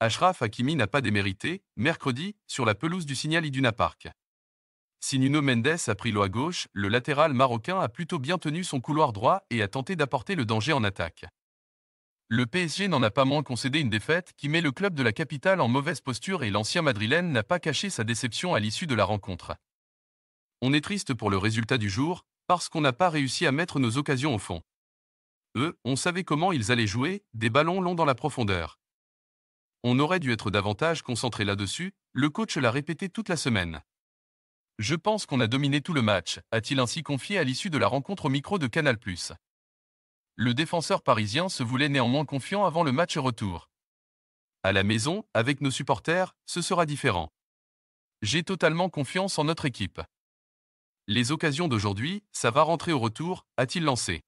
Ashraf Hakimi n'a pas démérité, mercredi, sur la pelouse du Signal Iduna Park. Si Nuno Mendes a pris l'eau à gauche, le latéral marocain a plutôt bien tenu son couloir droit et a tenté d'apporter le danger en attaque. Le PSG n'en a pas moins concédé une défaite qui met le club de la capitale en mauvaise posture et l'ancien madrilène n'a pas caché sa déception à l'issue de la rencontre. On est triste pour le résultat du jour, parce qu'on n'a pas réussi à mettre nos occasions au fond. Eux, on savait comment ils allaient jouer, des ballons longs dans la profondeur. On aurait dû être davantage concentré là-dessus, le coach l'a répété toute la semaine. Je pense qu'on a dominé tout le match, a-t-il ainsi confié à l'issue de la rencontre au micro de Canal+. Le défenseur parisien se voulait néanmoins confiant avant le match retour. À la maison, avec nos supporters, ce sera différent. J'ai totalement confiance en notre équipe. Les occasions d'aujourd'hui, ça va rentrer au retour, a-t-il lancé.